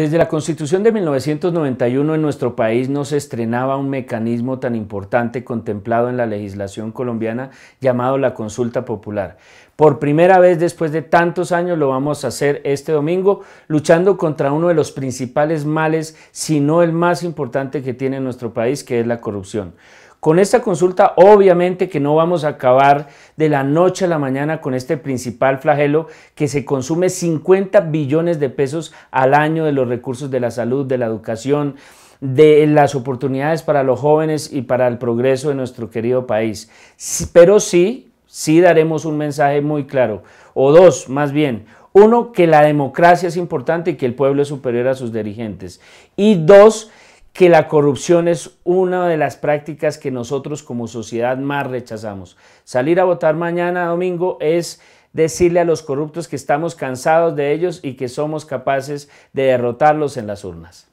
Desde la Constitución de 1991 en nuestro país no se estrenaba un mecanismo tan importante contemplado en la legislación colombiana llamado la consulta popular. Por primera vez después de tantos años lo vamos a hacer este domingo, luchando contra uno de los principales males, si no el más importante que tiene nuestro país, que es la corrupción. Con esta consulta obviamente que no vamos a acabar de la noche a la mañana con este principal flagelo que se consume 50 billones de pesos al año de los recursos de la salud, de la educación, de las oportunidades para los jóvenes y para el progreso de nuestro querido país. Pero sí, sí daremos un mensaje muy claro, o dos más bien. Uno, que la democracia es importante y que el pueblo es superior a sus dirigentes. Y dos, que la corrupción es una de las prácticas que nosotros como sociedad más rechazamos. Salir a votar mañana domingo es decirle a los corruptos que estamos cansados de ellos y que somos capaces de derrotarlos en las urnas.